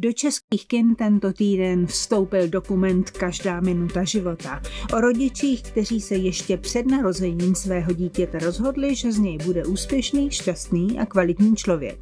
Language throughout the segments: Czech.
Do českých kin tento týden vstoupil dokument Každá minuta života o rodičích, kteří se ještě před narozením svého dítěte rozhodli, že z něj bude úspěšný, šťastný a kvalitní člověk.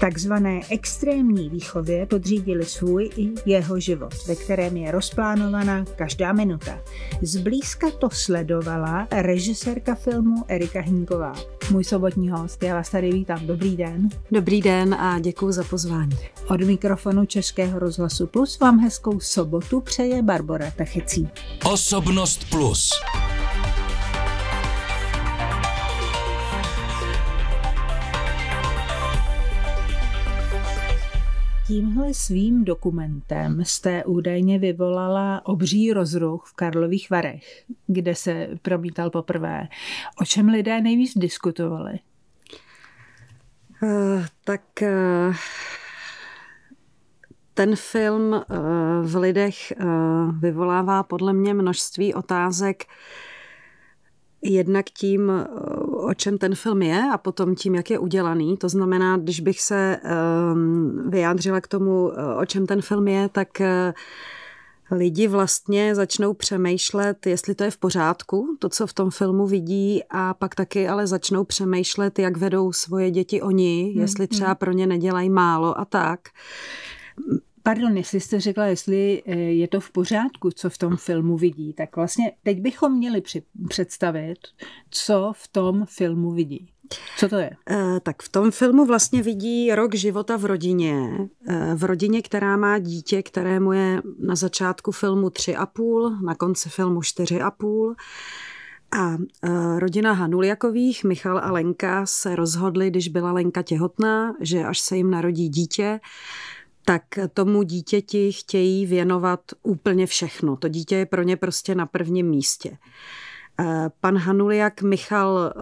Takzvané extrémní výchově podřídili svůj i jeho život, ve kterém je rozplánovaná každá minuta. Zblízka to sledovala režisérka filmu Erika Hinková. Můj sobotní host, já vás tady vítám. Dobrý den. Dobrý den a děkuji za pozvání. Od mikrofonu mikrofonu Českého rozhlasu Plus vám hezkou sobotu přeje Barbora Tachecí. Osobnost Plus. Tímhle svým dokumentem jste údajně vyvolala obří rozruch v Karlových Varech, kde se promítal poprvé. O čem lidé nejvíc diskutovali? Uh, tak uh, ten film eh, v lidech eh, vyvolává podle mě množství otázek, jednak tím, eh, o čem ten film je a potom tím, jak je udělaný. To znamená, když bych se ehm, vyjádřila k tomu, o čem ten film je, tak lidi vlastně začnou přemýšlet, jestli to je v pořádku, to, co v tom filmu vidí, a pak taky ale začnou přemýšlet, jak vedou svoje děti oni, hmm, jestli třeba hmm. pro ně nedělají málo a tak Pardon, jestli jste řekla, jestli eh, je to v pořádku, co v tom filmu vidí, tak vlastně teď bychom měli při, představit, co v tom filmu vidí. Co to je? Eh, tak v tom filmu vlastně vidí rok života v rodině. Eh, v rodině, která má dítě, kterému je na začátku filmu tři a půl, na konci filmu čtyři a půl. A rodina Hanuljakových, Michal a Lenka, se rozhodli, když byla Lenka těhotná, že až se jim narodí dítě, tak tomu dítěti chtějí věnovat úplně všechno. To dítě je pro ně prostě na prvním místě. E, pan Hanuliak Michal e,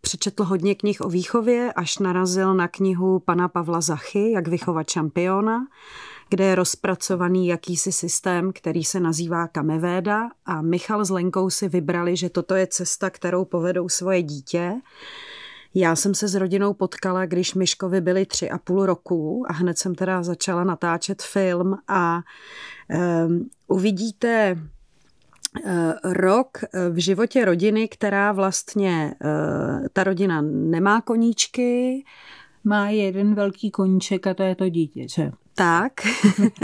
přečetl hodně knih o výchově, až narazil na knihu pana Pavla Zachy, Jak vychovat šampiona, kde je rozpracovaný jakýsi systém, který se nazývá kamevéda a Michal s Lenkou si vybrali, že toto je cesta, kterou povedou svoje dítě. Já jsem se s rodinou potkala, když Myškovi byly tři a půl roku a hned jsem teda začala natáčet film a um, uvidíte eh, rok eh, v životě rodiny, která vlastně, eh, ta rodina nemá koníčky. Má jeden velký koníček a to je to dítě, že? Tak.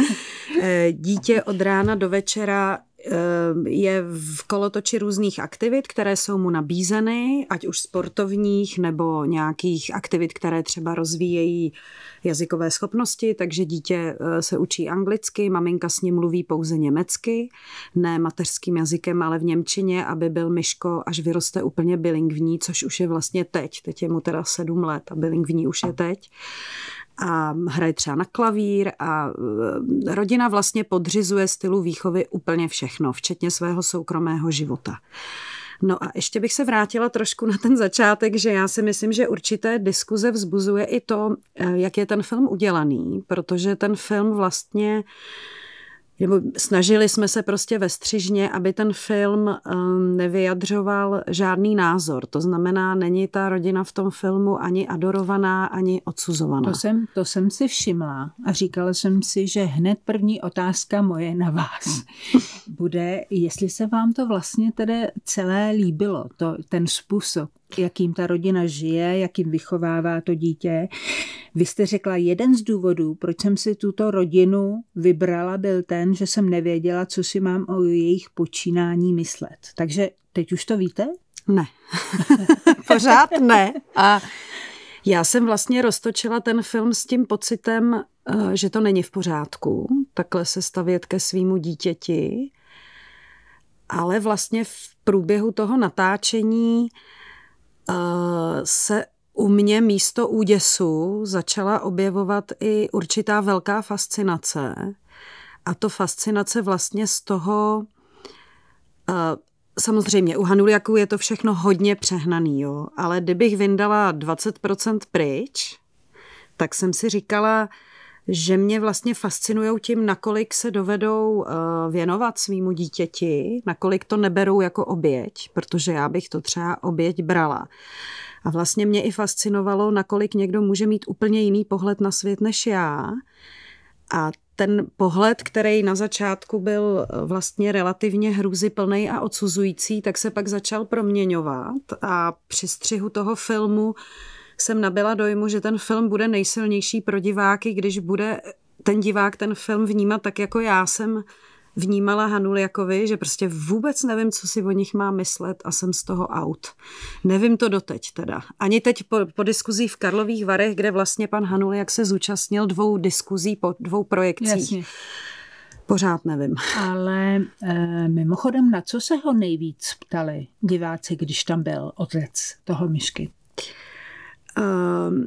dítě od rána do večera Ehm, je v kolotoči různých aktivit, které jsou mu nabízeny, ať už sportovních nebo nějakých aktivit, které třeba rozvíjejí jazykové schopnosti, takže dítě eh, se učí anglicky, maminka s ním mluví pouze německy, ne mateřským jazykem, ale v němčině, aby byl Myško, až vyroste úplně bilingvní, což už je vlastně teď, teď je mu teda sedm let a bilingvní už je teď a hraje třeba na klavír a e, rodina vlastně podřizuje stylu výchovy úplně všechno, včetně svého soukromého života. No a ještě bych se vrátila trošku na ten začátek, že já si myslím, že určité diskuze vzbuzuje i to, e, jak je ten film udělaný, protože ten film vlastně uh, nebo snažili jsme se prostě ve střižně, aby ten film ehm, nevyjadřoval žádný názor. To znamená, není ta rodina v tom filmu ani adorovaná, ani odsuzovaná. To jsem, to jsem si všimla a říkala jsem si, že hned první otázka moje na vás bude, jestli se vám to vlastně tedy celé líbilo, to, ten způsob, jakým ta rodina žije, jakým vychovává to dítě. Vy jste řekla, jeden z důvodů, proč jsem si tuto rodinu vybrala, byl ten, že jsem nevěděla, co si mám o jejich počínání myslet. Takže teď už to víte? Ne. Pořád ne. A já jsem vlastně roztočila ten film s tím pocitem, eh, že to není v pořádku, takhle se stavět ke svýmu dítěti. Ale vlastně v průběhu toho natáčení se u mě místo úděsu začala objevovat i určitá velká fascinace. A to fascinace vlastně z toho, samozřejmě u Hanuliaků je to všechno hodně přehnaný, jo, ale kdybych vyndala 20% pryč, tak jsem si říkala, že mě vlastně fascinují tím, nakolik se dovedou eh, věnovat svýmu dítěti, nakolik to neberou jako oběť, protože já bych to třeba oběť brala. A vlastně mě i fascinovalo, nakolik někdo může mít úplně jiný pohled na svět než já. A ten pohled, který na začátku byl eh, vlastně relativně hrůzyplný a odsuzující, tak se pak začal proměňovat a při střihu toho filmu jsem nabila dojmu, že ten film bude nejsilnější pro diváky, když bude ten divák ten film vnímat tak, jako já jsem vnímala Hanu že prostě vůbec nevím, co si o nich má myslet a jsem z toho out. Nevím to doteď teda. Ani teď po, po diskuzí v Karlových Varech, kde vlastně pan Hanul se zúčastnil dvou diskuzí po dvou projekcích. Jasně. Pořád nevím. Ale e, mimochodem, na co se ho nejvíc ptali diváci, když tam byl otec toho myšky? Ehm,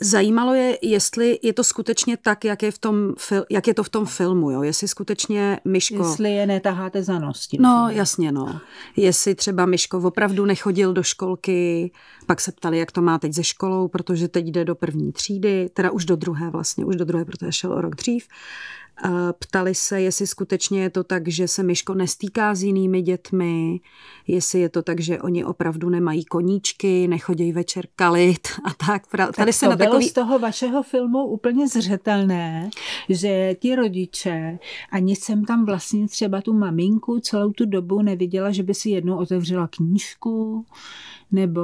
zajímalo je, jestli je to skutečně tak, jak je, v tom, jak je to v tom filmu, jo? jestli skutečně Myško... Jestli je netaháte za nos. Tím no, filmem. jasně, no. Jestli třeba Myško opravdu nechodil do školky, pak se ptali, jak to má teď ze školou, protože teď jde do první třídy, teda už do druhé vlastně, už do druhé, protože šel o rok dřív. Uh, Ptali se, jestli skutečně je to tak, že se Myško nestýká s jinými dětmi, jestli je to tak, že oni opravdu nemají koníčky, nechodí večer kalit a tak. Tady tak se to na bylo takový... z toho vašeho filmu úplně zřetelné, že ti rodiče, ani jsem tam vlastně třeba tu maminku celou tu dobu neviděla, že by si jednou otevřela knížku, nebo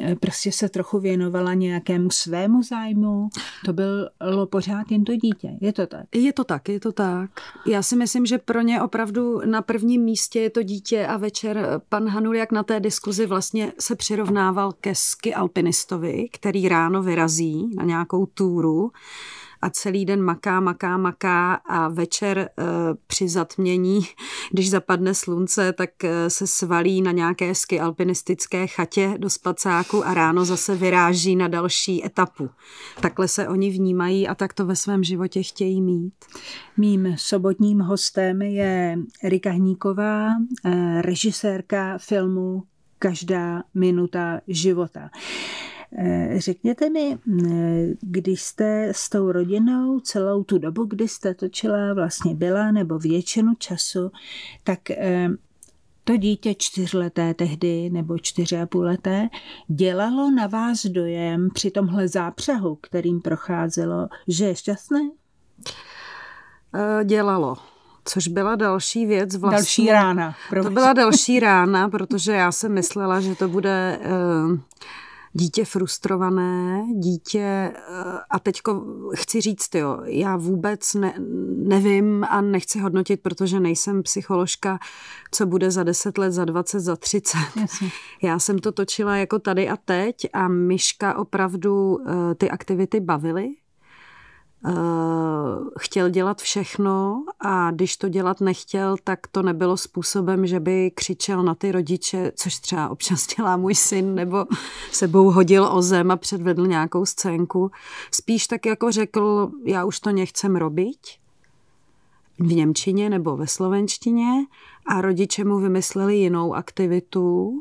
eh, prostě se trochu věnovala nějakému svému zájmu. To bylo pořád jen to dítě. Je to tak? Je to tak, je to tak. Já si myslím, že pro ně opravdu na prvním místě je to dítě a večer eh, pan Hanuliak na té diskuzi vlastně se přirovnával ke ski alpinistovi, který ráno vyrazí na nějakou túru a celý den maká, maká, maká a večer eh, při zatmění, když zapadne slunce, tak eh, se svalí na nějaké sky alpinistické chatě do spacáku a ráno zase vyráží na další etapu. Takhle se oni vnímají a tak to ve svém životě chtějí mít. Mým sobotním hostem je Rika Hníková, eh, režisérka filmu Každá minuta života. Eh, řekněte mi, mm, eh, když jste s tou rodinou celou tu dobu, kdy jste točila, vlastně byla nebo většinu času, tak eh, to dítě čtyřleté tehdy nebo čtyři a půl leté dělalo na vás dojem při tomhle zápřehu, kterým procházelo, že je šťastné? Dělalo. Což byla další věc vlastně. Další rána. Promiň. To byla další rána, protože já jsem myslela, že to bude uh, dítě frustrované, dítě eh, a teďko chci říct, jo, já vůbec ne, nevím a nechci hodnotit, protože nejsem psycholožka, co bude za 10 let, za 20, za 30. Jasně. Já jsem to točila jako tady a teď a myška opravdu eh, ty aktivity bavily, Eh, chtěl dělat všechno a když to dělat nechtěl, tak to nebylo způsobem, že by křičel na ty rodiče, což třeba občas dělá můj syn, nebo sebou hodil o zem a předvedl nějakou scénku. Spíš tak jako řekl, já už to nechcem robit v Němčině nebo ve slovenštině a rodiče mu vymysleli jinou aktivitu,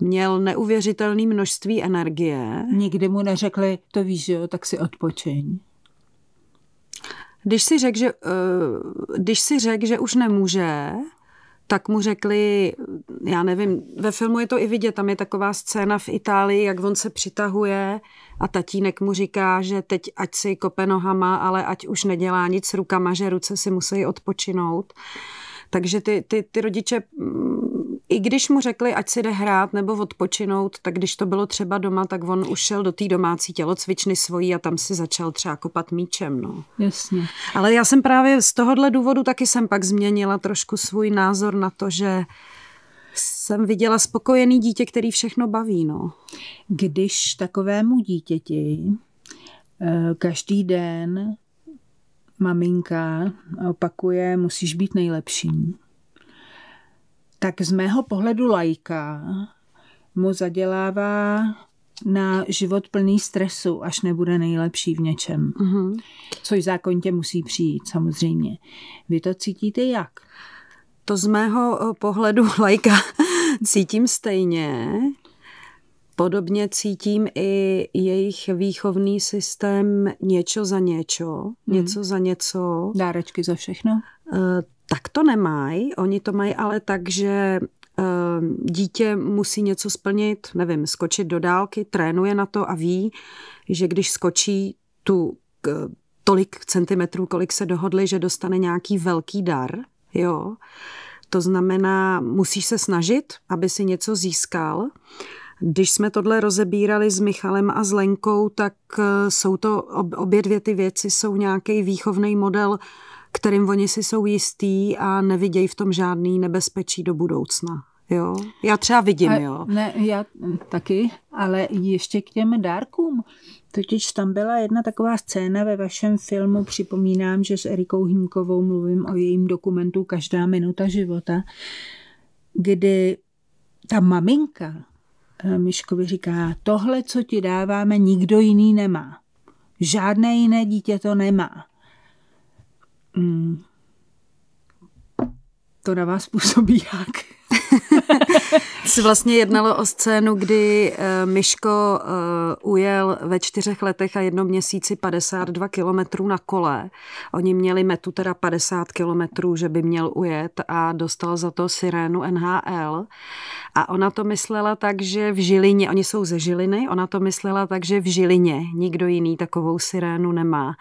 měl neuvěřitelné množství energie. Nikdy mu neřekli, to víš, jo, tak si odpočiň. Když si řekl, že, eh, když si řek, že už nemůže, tak mu řekli, já nevím, ve filmu je to i vidět, tam je taková scéna v Itálii, jak on se přitahuje a tatínek mu říká, že teď ať si kope nohama, ale ať už nedělá nic rukama, že ruce si musí odpočinout. Uh, takže ty, ty, ty rodiče mm, i když mu řekli, ať si jde hrát nebo odpočinout, tak když to bylo třeba doma, tak on ušel do té domácí tělocvičny svojí a tam si začal třeba kopat míčem. No. Jasně. Ale já jsem právě z tohohle důvodu taky jsem pak změnila trošku svůj názor na to, že jsem viděla spokojený dítě, který všechno baví. No. Když takovému dítěti eh, každý den maminka opakuje, musíš být nejlepší, tak z mého pohledu lajka mu zadělává na život plný stresu, až nebude nejlepší v něčem. Mm-hmm. Což zákonitě musí přijít, samozřejmě. Vy to cítíte jak? To z mého eh, pohledu lajka cítím stejně. Podobně cítím i jejich výchovný systém něco za něco, mm. něco za něco. Dárečky za všechno? Eh, tak to nemají, oni to mají ale tak, že eh, dítě musí něco splnit, nevím, skočit do dálky, trénuje na to a ví, že když skočí tu eh, tolik centimetrů, kolik se dohodli, že dostane nějaký velký dar, jo, to znamená, musíš se snažit, aby si něco získal. Když jsme tohle rozebírali s Michalem a s Lenkou, tak eh, jsou to obě dvě ty věci, jsou nějaký výchovný model, kterým oni si jsou jistí a nevidějí v tom žádný nebezpečí do budoucna. Jo? Já třeba vidím, a, jo. Ne, já taky, ale ještě k těm dárkům. Totiž tam byla jedna taková scéna ve vašem filmu, připomínám, že s Erikou Hinkovou mluvím o jejím dokumentu Každá minuta života, kdy ta maminka Eh, Myškovi říká, tohle, co ti dáváme, nikdo jiný nemá. Žádné jiné dítě to nemá. Hmm. To na vás působí jak? se vlastně jednalo o scénu, kdy uh, eh, Myško uh, eh, ujel ve čtyřech letech a jednom měsíci 52 kilometrů na kole. Oni měli metu teda 50 kilometrů, že by měl ujet a dostal za to sirénu NHL. A ona to myslela tak, že v Žilině, oni jsou ze Žiliny, ona to myslela tak, že v Žilině nikdo jiný takovou sirénu nemá.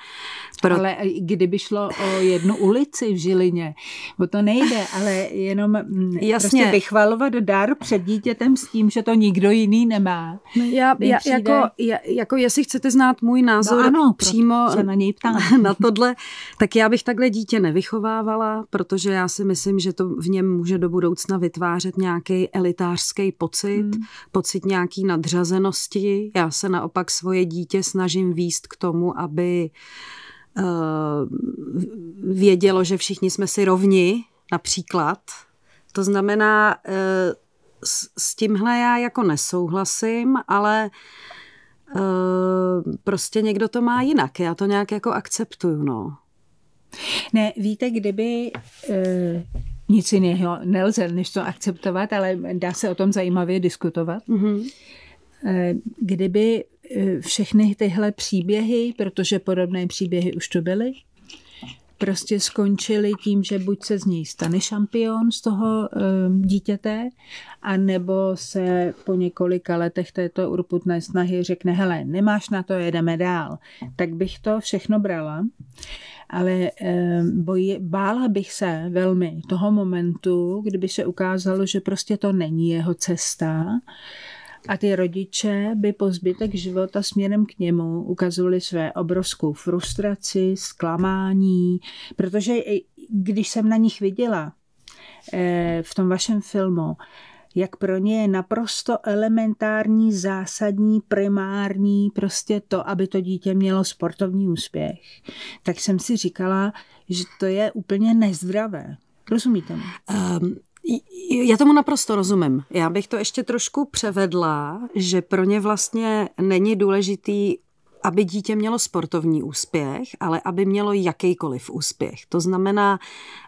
Pro... Ale kdyby šlo o jednu ulici v Žilině, o to nejde, ale jenom mm, Jasně. prostě vychvalovat dár před dítětem s tím, že to nikdo jiný nemá. No, já, já, přijde... jako, já, jako jestli chcete znát můj no názor no ano, přímo se na, něj ptám. na tohle, tak já bych takhle dítě nevychovávala, protože já si myslím, že to v něm může do budoucna vytvářet nějaký elitářský pocit, hmm. pocit nějaký nadřazenosti. Já se naopak svoje dítě snažím výst k tomu, aby eh, vědělo, že všichni jsme si rovni, například. To znamená, eh, s, s tímhle já jako nesouhlasím, ale e, prostě někdo to má jinak. Já to nějak jako akceptuju, no. Ne, víte, kdyby e, nic jiného nelze, než to akceptovat, ale dá se o tom zajímavě diskutovat. Mm-hmm. E, kdyby všechny tyhle příběhy, protože podobné příběhy už tu byly, prostě skončili tím, že buď se z něj stane šampion z toho ehm, dítěte, a nebo se po několika letech této urputné snahy řekne, hele, nemáš na to, jedeme dál. Tak bych to všechno brala, ale ehm, boji, bála bych se velmi toho momentu, kdyby se ukázalo, že prostě to není jeho cesta, a ty rodiče by po zbytek života směrem k němu ukazovali své obrovskou frustraci, zklamání, protože když jsem na nich viděla eh, v tom vašem filmu, jak pro ně je naprosto elementární, zásadní, primární prostě to, aby to dítě mělo sportovní úspěch, tak jsem si říkala, že to je úplně nezdravé. Rozumíte mi? Um, já tomu naprosto rozumím. Já bych to ještě trošku převedla, že pro ně vlastně není důležitý aby dítě mělo sportovní úspěch, ale aby mělo jakýkoliv úspěch. To znamená,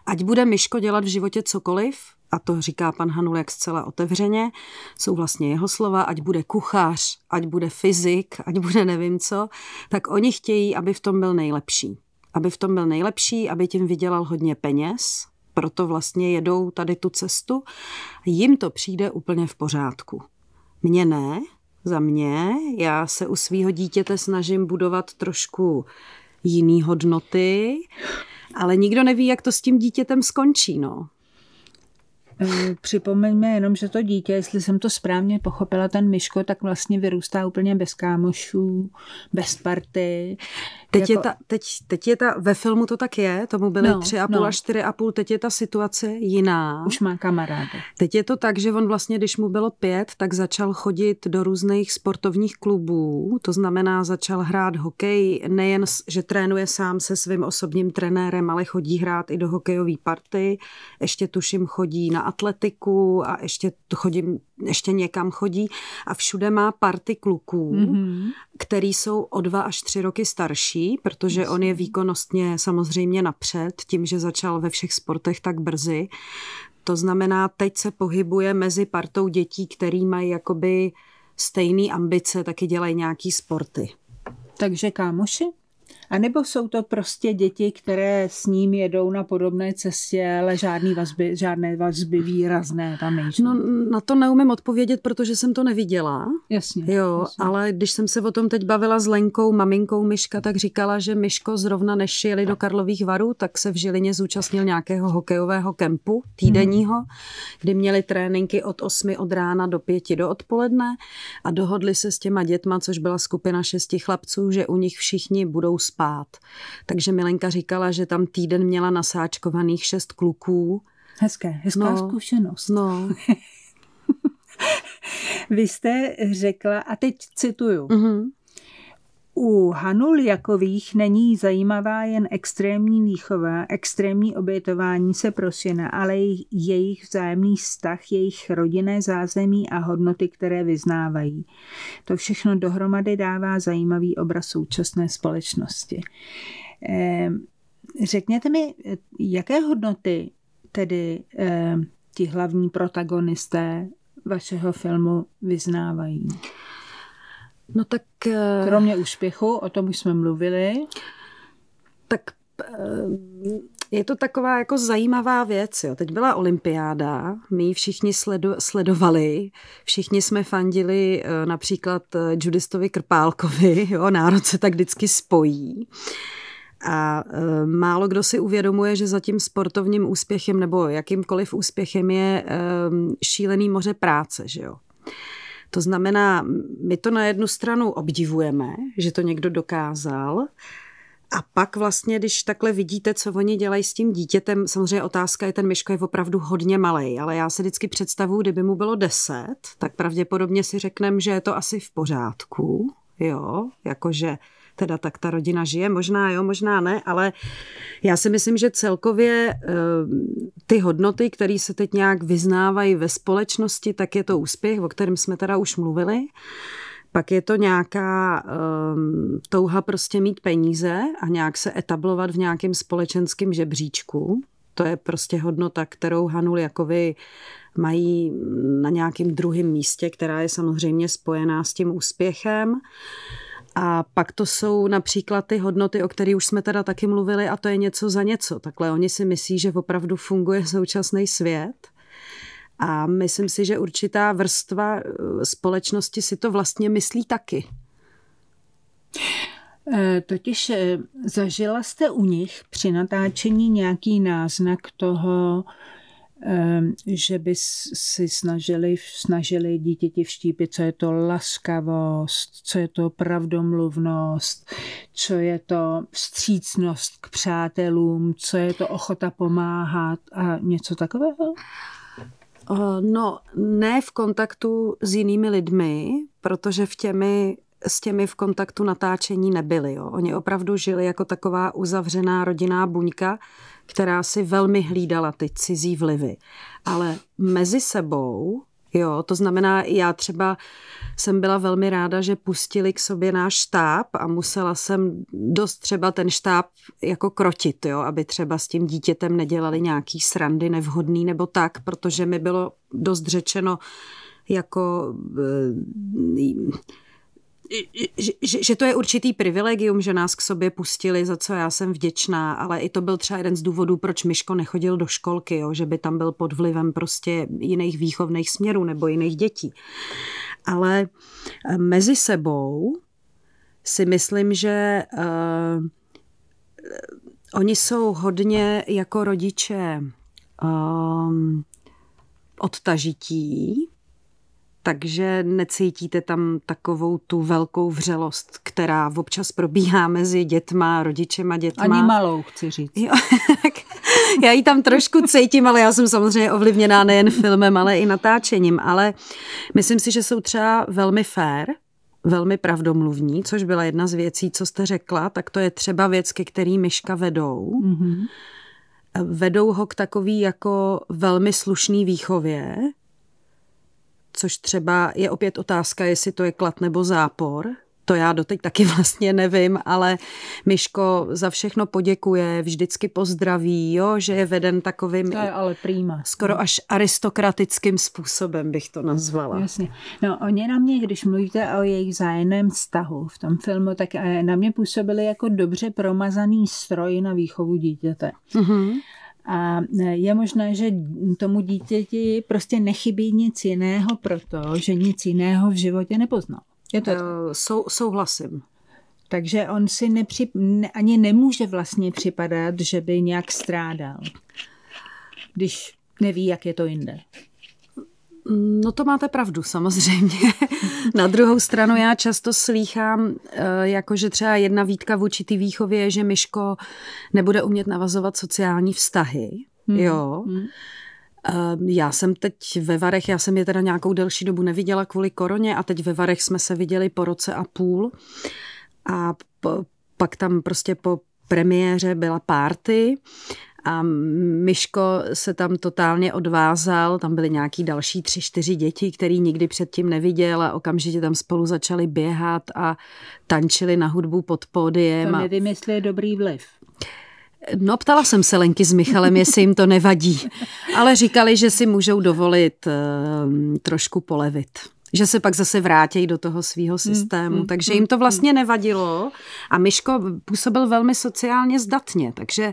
ať bude Myško dělat v životě cokoliv, a to říká pan Hanulek zcela otevřeně, jsou vlastně jeho slova, ať bude kuchař, ať bude fyzik, ať bude nevím co, tak oni chtějí, aby v tom byl nejlepší. Aby v tom byl nejlepší, aby tím vydělal hodně peněz, proto vlastně jedou tady tu cestu. Jim to přijde úplně v pořádku. Mně ne, za mě. Já se u svého dítěte snažím budovat trošku jiný hodnoty, ale nikdo neví, jak to s tím dítětem skončí, no. Ehm, připomeňme jenom, že to dítě, jestli jsem to správně pochopila, ten Myško, tak vlastně vyrůstá úplně bez kámošů, bez party, Teď, jako... je ta, teď, teď je ta, ve filmu to tak je, tomu byly no, tři a půl no. a čtyři a půl, teď je ta situace jiná. Už má kamarády. Teď je to tak, že on vlastně, když mu bylo pět, tak začal chodit do různých sportovních klubů, to znamená začal hrát hokej, nejen, že trénuje sám se svým osobním trenérem, ale chodí hrát i do hokejové party, ještě tuším chodí na atletiku a ještě chodím, ještě někam chodí a všude má party kluků, mm-hmm. který jsou o dva až tři roky starší, protože Myslím. on je výkonnostně samozřejmě napřed, tím, že začal ve všech sportech tak brzy. To znamená, teď se pohybuje mezi partou dětí, který mají jakoby stejné ambice, taky dělají nějaký sporty. Takže kámoši? A nebo jsou to prostě děti, které s ním jedou na podobné cestě, ale žádný vazby, žádné vazby výrazné tam nejsou? No, na to neumím odpovědět, protože jsem to neviděla. Jasně. Jo, jasně. ale když jsem se o tom teď bavila s Lenkou, maminkou Myška, tak říkala, že Myško zrovna než jeli do Karlových varů, tak se v Žilině zúčastnil nějakého hokejového kempu týdenního, hmm. kdy měli tréninky od 8 od rána do 5 do odpoledne a dohodli se s těma dětma, což byla skupina šesti chlapců, že u nich všichni budou spát spát. Takže Milenka říkala, že tam týden měla nasáčkovaných šest kluků. Hezké, hezká no, zkušenost. No. Vy jste řekla, a teď cituju. Mm-hmm. U Hanuljakových není zajímavá jen extrémní výchova, extrémní obětování se prosina, ale i jejich vzájemný vztah, jejich rodinné zázemí a hodnoty, které vyznávají. To všechno dohromady dává zajímavý obraz současné společnosti. Ehm, řekněte mi, jaké hodnoty tedy ehm, ti hlavní protagonisté vašeho filmu vyznávají? No tak... Eh, Kromě úspěchu, o tom už jsme mluvili. Tak eh, je to taková jako zajímavá věc. Jo. Teď byla olympiáda, my ji všichni sledo- sledovali, všichni jsme fandili eh, například judistovi Krpálkovi, jo, národ se tak vždycky spojí. A e, málo kdo si uvědomuje, že za tím sportovním úspěchem nebo jakýmkoliv úspěchem je e, šílený moře práce, že jo. To znamená, my to na jednu stranu obdivujeme, že to někdo dokázal, a pak vlastně, když takhle vidíte, co oni dělají s tím dítětem, samozřejmě otázka je, ten myško je opravdu hodně malý, ale já se vždycky představuji, kdyby mu bylo deset, tak pravděpodobně si řekneme, že je to asi v pořádku, jo, jakože teda tak ta rodina žije, možná jo, možná ne, ale já si myslím, že celkově eh, ty hodnoty, které se teď nějak vyznávají ve společnosti, tak je to úspěch, o kterém jsme teda už mluvili. Pak je to nějaká um, touha prostě mít peníze a nějak se etablovat v nějakém společenském žebříčku. To je prostě hodnota, kterou Hanul Jakovi mají na nějakém druhém místě, která je samozřejmě spojená s tím úspěchem. Uh, a pak to jsou například ty hodnoty, o kterých už jsme teda taky mluvili, a to je něco za něco. Takhle oni si myslí, že opravdu funguje současný svět. A myslím si, že určitá vrstva eh, společnosti si to vlastně myslí taky. Eh, totiž eh, zažila jste u nich při natáčení nějaký náznak toho, Ehm, že by si snažili, snažili dítěti vštípit, co je to laskavost, co je to pravdomluvnost, co je to vstřícnost k přátelům, co je to ochota pomáhat a něco takového? Eh, no, ne v kontaktu s jinými lidmi, protože v těmi s těmi v kontaktu natáčení nebyli. Jo. Oni opravdu žili jako taková uzavřená rodinná buňka, která si velmi hlídala ty cizí vlivy. Ale mezi sebou Jo, to znamená, já třeba jsem byla velmi ráda, že pustili k sobě náš štáb a musela jsem dost třeba ten štáb jako krotit, jo, aby třeba s tím dítětem nedělali nějaký srandy nevhodný nebo tak, protože mi bylo dost řečeno, jako eh, že, že, to je určitý privilegium, že nás k sobě pustili, za co já jsem vděčná, ale i to byl třeba jeden z důvodů, proč Myško nechodil do školky, jo, že by tam byl pod vlivem prostě jiných výchovných směrů nebo jiných dětí. Ale eh, mezi sebou si myslím, že uh, oni jsou hodně jako rodiče um, odtažití takže necítíte tam takovou tu velkou vřelost, která občas probíhá mezi dětma, rodičema, dětma. Ani malou, chci říct. Jo, já ji tam trošku cítím, ale já jsem samozřejmě ovlivněná nejen filmem, ale i natáčením. Ale myslím si, že jsou třeba velmi fair, velmi pravdomluvní, což byla jedna z věcí, co jste řekla, tak to je třeba věc, ke který myška vedou. Mm-hmm. Vedou ho k takový jako velmi slušný výchově, což třeba je opět otázka, jestli to je klad nebo zápor. To já doteď taky vlastně nevím, ale Myško za všechno poděkuje, vždycky pozdraví, jo, že je veden takovým to je ale prýma. skoro až aristokratickým způsobem bych to nazvala. Jasně. No oni na mě, když mluvíte o jejich zájemném vztahu v tom filmu, tak eh, na mě působili jako dobře promazaný stroj na výchovu dítěte. Mm-hmm. A e, je možné, že tomu dítěti prostě nechybí nic jiného, protože nic jiného v životě nepoznal. Je to... E, sou, souhlasím. Takže on si nepři, ani nemůže vlastně připadat, že by nějak strádal, když neví, jak je to jinde. Mm, no to máte pravdu samozřejmě. Na druhou stranu já často slýchám, eh, jako že třeba jedna výtka v určitý výchově je, že Myško nebude umět navazovat sociální vztahy. Hmm. Jo. Hmm. Ehm, já jsem teď ve Varech, já jsem je teda nějakou delší dobu neviděla kvůli koroně a teď ve Varech jsme se viděli po roce a půl a po, pak tam prostě po premiéře byla párty a Myško se tam totálně odvázal, tam byly nějaký další tři, čtyři děti, který nikdy předtím neviděl a okamžitě tam spolu začali běhat a tančili na hudbu pod pódiem. To nevím, vymyslí jestli je dobrý vliv. No, ptala jsem se Lenky s Michalem, jestli jim to nevadí, ale říkali, že si můžou dovolit uh, trošku polevit že se pak zase vrátí do toho svého mm, systému. Hmm, takže mm, jim to mm. vlastně nevadilo a Myško působil velmi sociálně zdatně, takže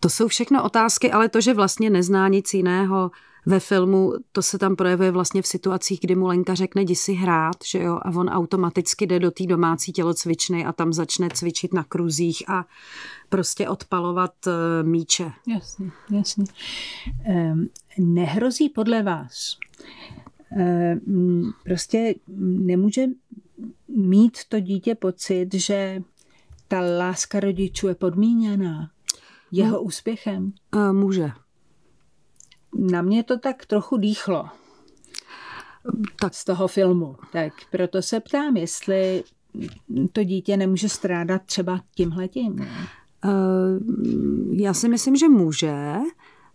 to jsou všechno otázky, ale to, že vlastně nezná nic jiného ve filmu, to se tam projevuje vlastně v situacích, kdy mu Lenka řekne, jdi si hrát, že jo, a on automaticky jde do té domácí tělocvičny a tam začne cvičit na kruzích a prostě odpalovat eh, míče. Jasně, jasně. Ehm, nehrozí podle vás ehm, prostě nemůže mít to dítě pocit, že ta láska rodičů je podmíněná, jeho úspěchem? A eh, může. Na mě to tak trochu dýchlo. Tak. Z toho filmu. Tak proto se ptám, jestli to dítě nemůže strádat třeba tímhletím. Ne? Eh, já si myslím, že může.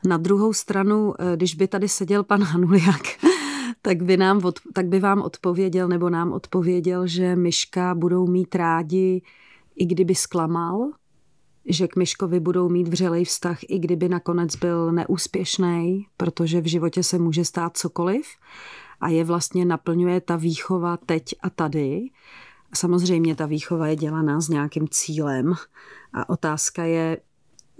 Na druhou stranu, eh, když by tady seděl pan Hanuliak, tak by, nám od, tak by vám odpověděl nebo nám odpověděl, že myška budou mít rádi, i kdyby zklamal, že k Myškovi budou mít vřelej vztah, i kdyby nakonec byl neúspěšný, protože v životě se může stát cokoliv a je vlastně naplňuje ta výchova teď a tady. Samozřejmě ta výchova je dělaná s nějakým cílem a otázka je,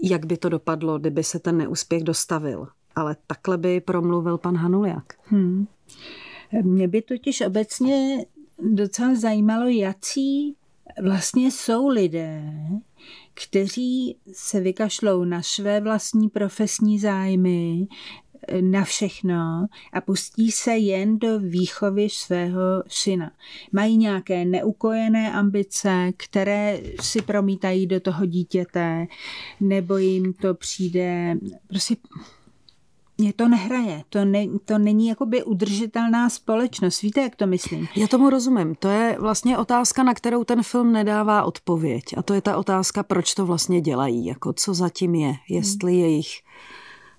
jak by to dopadlo, kdyby se ten neúspěch dostavil. Ale takhle by promluvil pan Hanuliak. Hmm. Mě by totiž obecně docela zajímalo, jaký vlastně jsou lidé, kteří se vykašlou na své vlastní profesní zájmy, eh, na všechno a pustí se jen do výchovy svého syna. Mají nějaké neukojené ambice, které si promítají do toho dítěte, nebo jim to přijde, prostě mě to nehraje. To, ne, to není jakoby udržitelná společnost. Víte, jak to myslím? Já tomu rozumím. To je vlastně otázka, na kterou ten film nedává odpověď. A to je ta otázka, proč to vlastně dělají. Jako co zatím je. Jestli hmm. jejich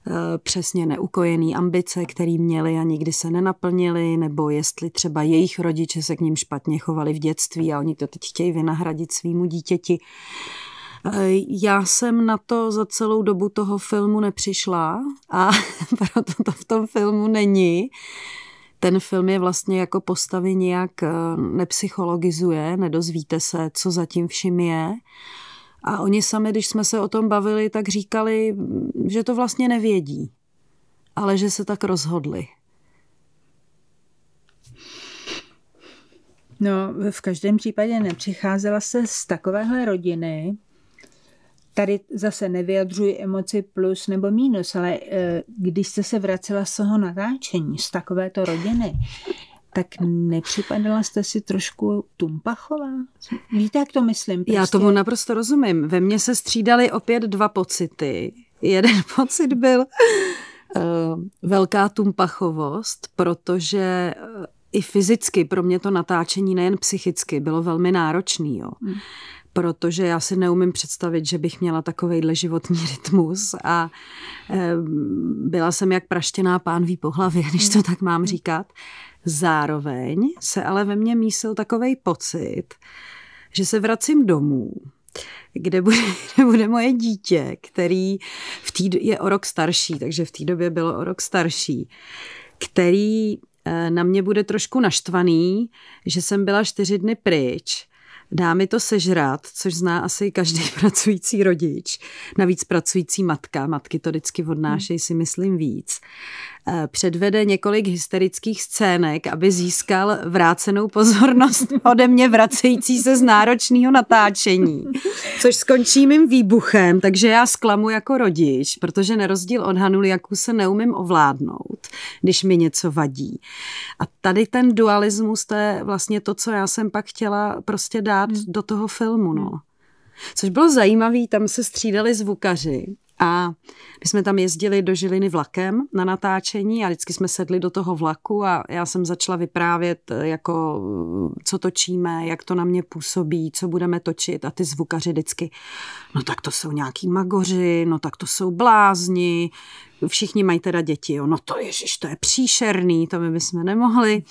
eh, přesně neukojený ambice, který měli a nikdy se nenaplnili, nebo jestli třeba jejich rodiče se k ním špatně chovali v dětství a oni to teď chtějí vynahradit svýmu dítěti. Uh, Eh, já jsem na to za celou dobu toho filmu nepřišla a proto to v tom filmu není. Ten film je vlastně jako postavy nějak eh, nepsychologizuje, nedozvíte se, co zatím vším je. A oni sami, když jsme se o tom bavili, tak říkali, mm, že to vlastně nevědí, ale že se tak rozhodli. No, v každém případě nepřicházela se z takovéhle rodiny, Tady zase nevyjadřuji emoci plus nebo mínus, ale eh, když jste se vracela z toho natáčení, z takovéto rodiny, tak nepřipadala jste si trošku tumpachová? Víte, jak to myslím? Prostě... Já tomu naprosto rozumím. Ve mně se střídali opět dva pocity. Jeden pocit byl eh, velká tumpachovost, protože eh, i fyzicky pro mě to natáčení, nejen psychicky, bylo velmi náročné, Jo. Hmm protože já si neumím představit, že bych měla takovejhle životní rytmus a eh, byla jsem jak praštěná ví po hlavě, když to tak mám mhm. říkat. Zároveň se ale ve mně mísil takový pocit, že se vracím domů, kde bude, kde bude moje dítě, který v tý, je o rok starší, takže v té době bylo o rok starší, který eh, na mě bude trošku naštvaný, že jsem byla čtyři dny pryč Dá mi to sežrát, což zná asi každý pracující rodič. Navíc pracující matka, matky to vždycky odnášejí, si myslím víc. Eh, předvede několik hysterických scének, aby získal vrácenou pozornost ode mě vracející se z náročného natáčení, což skončí mým výbuchem, takže já zklamu jako rodič, protože nerozdíl od Hanuliaku se neumím ovládnout, když mi něco vadí. A tady ten dualismus, to je vlastně to, co já jsem pak chtěla prostě dát hmm. do toho filmu, no. Hmm. Což bylo zajímavé, tam se střídali zvukaři a my jsme tam jezdili do Žiliny vlakem na natáčení a vždycky jsme sedli do toho vlaku a já jsem začala vyprávět, eh, jako, eh, co točíme, jak to na mě působí, co budeme točit a ty zvukaři vždycky, no tak to jsou nějaký magoři, no tak to jsou blázni, všichni mají teda děti, jo. no to ježiš, to je příšerný, to my bychom nemohli.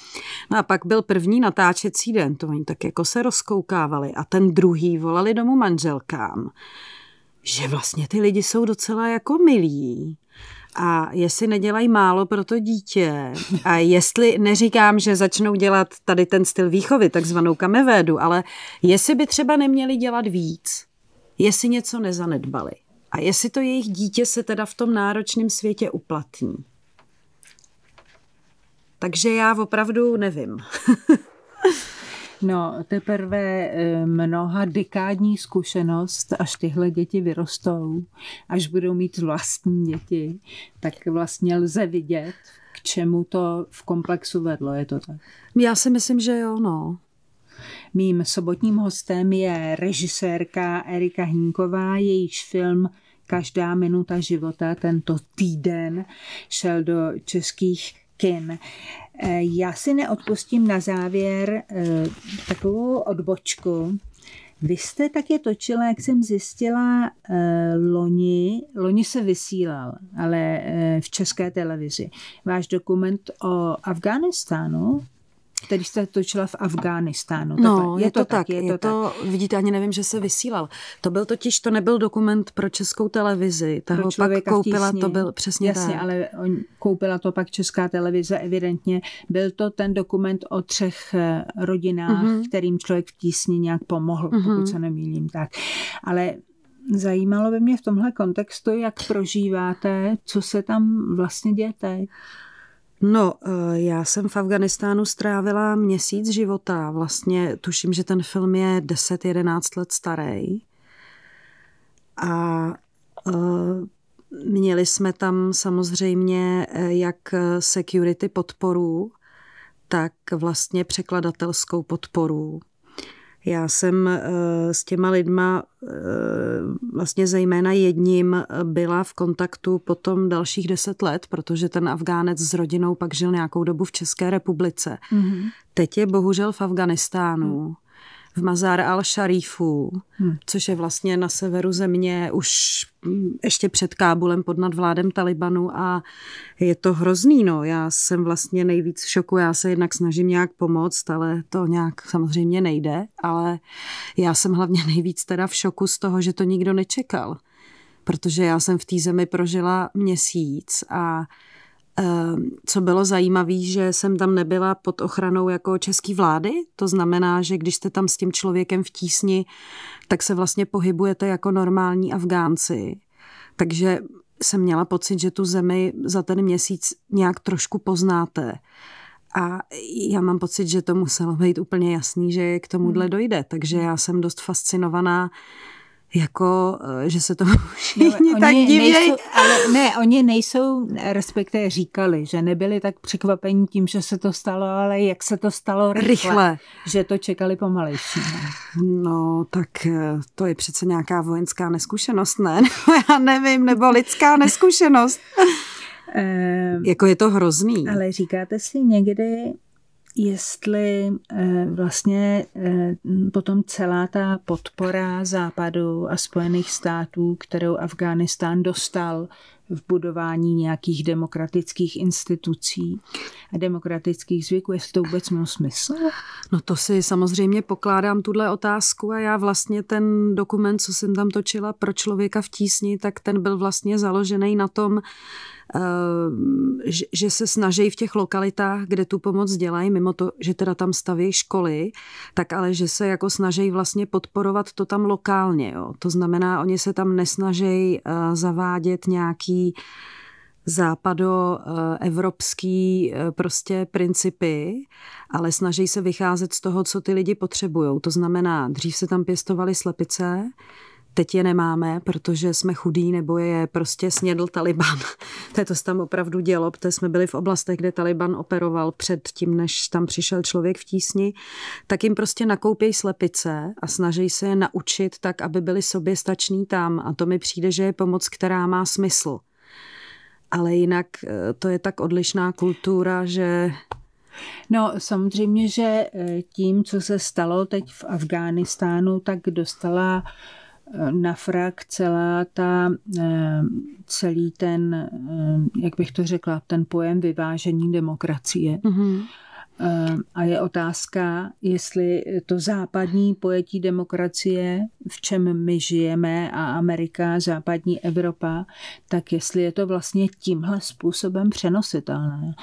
No a pak byl první natáčecí den, to oni tak jako se rozkoukávali a ten druhý volali domů manželkám že vlastně ty lidi jsou docela jako milí. A jestli nedělají málo pro to dítě, a jestli neříkám, že začnou dělat tady ten styl výchovy, takzvanou kamevédu, ale jestli by třeba neměli dělat víc, jestli něco nezanedbali a jestli to jejich dítě se teda v tom náročném světě uplatní. Takže já opravdu nevím. No, teprve eh, mnoha dekádní zkušenost, až tyhle děti vyrostou, až budou mít vlastní děti, tak vlastně lze vidět, k čemu to v komplexu vedlo, je to tak? Já si myslím, že jo, no. Mým sobotním hostem je režisérka Erika Hinková, jejíž film Každá minuta života tento týden šel do českých Kim. Eh, já si neodpustím na závěr eh, takovou odbočku. Vy jste také točila, jak jsem zjistila, eh, loni, loni se vysílal, ale v české televizi, váš dokument o Afghánistánu, který se točila v Afghánistánu. No, je, je to, tak, tak. Je, je to, to tak. vidíte, ani nevím, že se vysílal. To byl totiž, to nebyl dokument pro českou televizi. Ta pro ho pak koupila, to byl přesně Jasně, tak. ale on, koupila to pak česká televize evidentně. Byl to ten dokument o třech eh, rodinách, mm-hmm. kterým člověk v tísni nějak pomohl, mm-hmm. pokud se nemýlím tak. Ale Zajímalo by mě v tomhle kontextu, jak prožíváte, co se tam vlastně děje teď. No, eh, já jsem v Afganistánu strávila měsíc života. Vlastně tuším, že ten film je 10-11 let starý. A eh, měli jsme tam samozřejmě eh, jak security podporu, tak vlastně překladatelskou podporu. Já jsem eh, s těma lidma, eh, vlastně zejména jedním, eh, byla v kontaktu potom dalších deset let, protože ten Afgánec s rodinou pak žil nějakou dobu v České republice. Mm-hmm. Teď je bohužel v Afganistánu. Mhm v Mazar al Sharifu, hmm. což je vlastně na severu země už ještě před Kábulem pod nadvládem Talibanu a je to hrozný. No. Já jsem vlastně nejvíc v šoku, já se jednak snažím nějak pomoct, ale to nějak samozřejmě nejde, ale já jsem hlavně nejvíc teda v šoku z toho, že to nikdo nečekal protože já jsem v té zemi prožila měsíc a Ehm, co bylo zajímavé, že jsem tam nebyla pod ochranou jako české vlády, to znamená, že když jste tam s tím člověkem v tísni, tak se vlastně pohybujete jako normální Afgánci. Takže jsem měla pocit, že tu zemi za ten měsíc nějak trošku poznáte. A já mám pocit, že to muselo být úplně jasný, že k tomuhle hmm. dojde. Takže já jsem dost fascinovaná jako, eh, že se to no, všichni no, tak divějí. Ale ne, oni nejsou, respektive říkali, že nebyli tak překvapení tím, že se to stalo, ale jak se to stalo rychle. rychle. Že to čekali pomalejší. Ne? No, tak eh, to je přece nějaká vojenská neskušenost, ne? Já nevím, nebo lidská neskušenost. Eh, jako je to hrozný. Ale říkáte si někdy, jestli eh, vlastně eh, potom celá ta podpora Západu a Spojených států, kterou Afghánistán dostal v budování nějakých demokratických institucí a demokratických zvyků, jestli to vůbec má smysl? No to si samozřejmě pokládám tuhle otázku a já vlastně ten dokument, co jsem tam točila pro člověka v tísni, tak ten byl vlastně založený na tom, Ehm, že se snaží v těch lokalitách, kde tu pomoc dělají, mimo to, že teda tam staví školy, tak ale že se jako snaží vlastně podporovat to tam lokálně. Jo. To znamená, oni se tam nesnaží eh, zavádět nějaký západoevropský eh, prostě principy, ale snaží se vycházet z toho, co ty lidi potřebují. To znamená, dřív se tam pěstovaly slepice, Teď je nemáme, protože jsme chudí nebo je prostě snědl Taliban. to je to tam opravdu dělo, protože jsme byli v oblastech, kde Taliban operoval před tím, než tam přišel člověk v tísni, tak jim prostě nakoupí slepice a snaží se je naučit tak, aby byli soběstační tam. A to mi přijde, že je pomoc, která má smysl. Ale jinak eh, to je tak odlišná kultura, že No samozřejmě, že eh, tím, co se stalo teď v Afghánistánu, tak dostala na frak celá ta, eh, celý ten, eh, jak bych to řekla, ten pojem vyvážení demokracie. Mm-hmm. Eh, a je otázka, jestli to západní pojetí demokracie, v čem my žijeme a Amerika, západní Evropa, tak jestli je to vlastně tímhle způsobem přenositelné.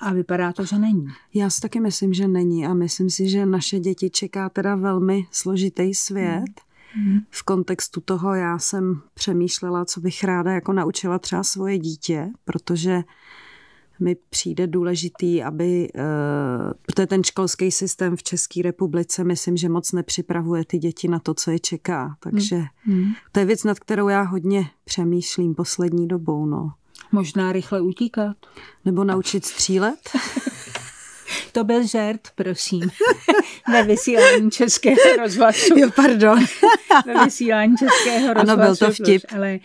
A vypadá to, že není. Já si taky myslím, že není a myslím si, že naše děti čeká teda velmi složitý svět. Hmm v kontextu toho já jsem přemýšlela, co bych ráda jako naučila třeba svoje dítě, protože mi přijde důležitý, aby, uh, ten školský systém v České republice, myslím, že moc nepřipravuje ty děti na to, co je čeká. Takže mm. mm. to je věc, nad kterou já hodně přemýšlím poslední dobou. No. Možná rychle utíkat. Nebo naučit střílet. To byl žert, prosím, ve vysílání Českého rozhlasu. Jo, pardon. ve vysílání Českého rozhlasu. Ano, byl to vtip. Ale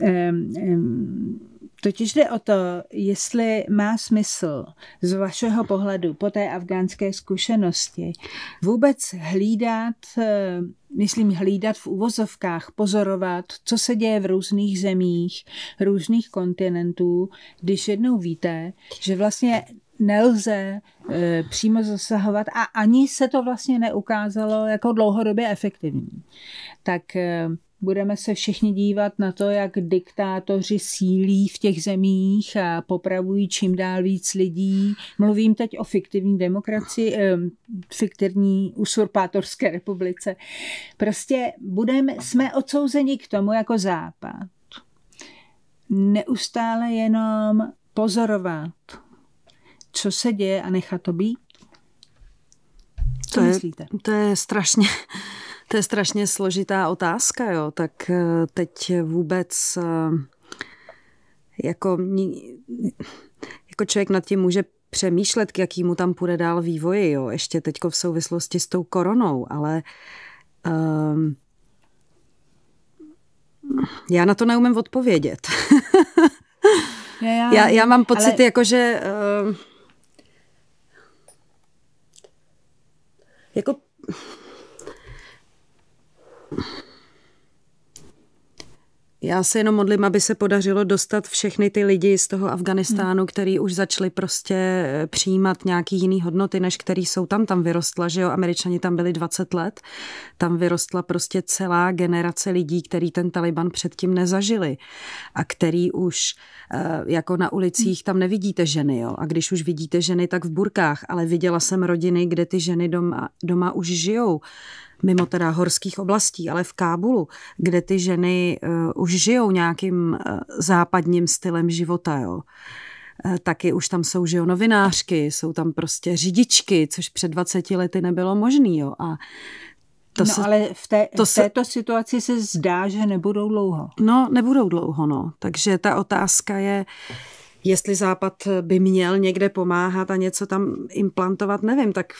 um, um, Totiž jde o to, jestli má smysl z vašeho pohledu po té afgánské zkušenosti vůbec hlídat, myslím hlídat v uvozovkách, pozorovat, co se děje v různých zemích, různých kontinentů, když jednou víte, že vlastně nelze e, přímo zasahovat a ani se to vlastně neukázalo jako dlouhodobě efektivní. Tak e, budeme se všichni dívat na to, jak diktátoři sílí v těch zemích a popravují čím dál víc lidí. Mluvím teď o fiktivní demokracii, eh, fiktivní usurpátorské republice. Prostě budeme, jsme odsouzeni k tomu jako Západ. Neustále jenom pozorovat, co se děje a nechat to být? Co to myslíte? Je, to je strašně... To je strašně složitá otázka, jo. Tak eh, teď vůbec eh, jako, jako člověk nad tím může přemýšlet, k jakýmu tam půjde dál vývoji, jo. Ještě teď v souvislosti s tou koronou, ale um, já na to neumím odpovědět. Já, já, já mám pocit, ale... jako že... Um, jako já se jenom modlím, aby se podařilo dostat všechny ty lidi z toho Afganistánu, hmm. který už začali prostě eh, přijímat nějaký jiný hodnoty, než který jsou tam. Tam vyrostla, že jo, američani tam byli 20 let, tam vyrostla prostě celá generace lidí, který ten Taliban předtím nezažili a který už eh, jako na ulicích tam nevidíte ženy, jo. A když už vidíte ženy, tak v burkách, ale viděla jsem rodiny, kde ty ženy doma, doma už žijou mimo teda horských oblastí, ale v Kábulu, kde ty ženy uh, už žijou nějakým uh, západním stylem života, jo. Eh, taky už tam jsou, že jo, novinářky, jsou tam prostě řidičky, což před 20 lety nebylo možný, jo. A to no se, ale v, té, to v této se, situaci se zdá, že nebudou dlouho. No, nebudou dlouho, no. Takže ta otázka je, uh, jestli Západ by měl někde pomáhat a něco tam implantovat, nevím, tak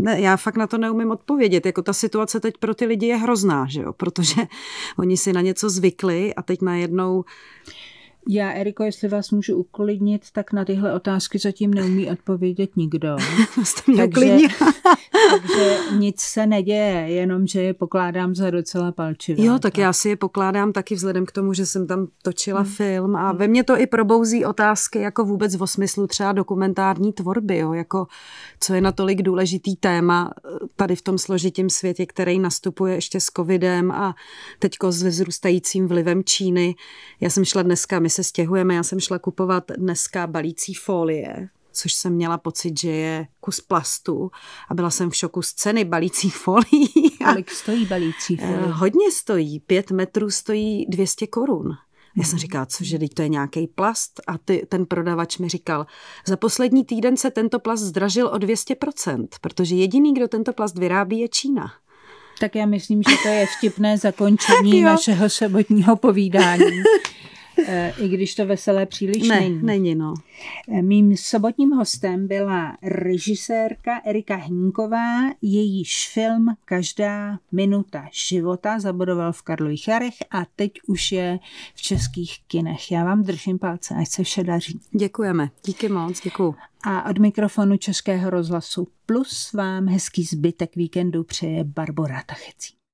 ne, já fakt na to neumím odpovědět. Jako ta situace teď pro ty lidi je hrozná, že jo? protože oni si na něco zvykli a teď najednou já, Eriko, jestli vás můžu uklidnit, tak na tyhle otázky zatím neumí odpovědět nikdo. Jste mě takže, takže nic se neděje, jenom že je pokládám za docela palčivé. Jo, tak, tak já si je pokládám taky vzhledem k tomu, že jsem tam točila hmm. film a hmm. ve mně to i probouzí otázky jako vůbec v smyslu třeba dokumentární tvorby, jo, jako co je natolik důležitý téma eh, tady v tom složitém světě, který nastupuje ještě s covidem a teďko s vzrůstajícím vlivem Číny. Já jsem šla dneska, my se stěhujeme, já jsem šla kupovat dneska balící folie, což jsem měla pocit, že je kus plastu a byla jsem v šoku z ceny balící folí. Kolik stojí balící eh, folie? Hodně stojí, pět metrů stojí 200 korun. Já hmm. jsem říkala, cože, teď to je nějaký plast a ty, ten prodavač mi říkal, za poslední týden se tento plast zdražil o 200%, protože jediný, kdo tento plast vyrábí, je Čína. Tak já myslím, že to je vtipné zakončení našeho sobotního povídání. Eh, i když to veselé příliš ne, není. není no. Eh, mým sobotním hostem byla režisérka Erika Hníková, jejíž film Každá minuta života zabudoval v Karlových Jarech a teď už je v českých kinech. Já vám držím palce, ať se vše daří. Děkujeme, díky moc, děkuju. A od mikrofonu Českého rozhlasu Plus vám hezký zbytek víkendu přeje Barbora Tachecí.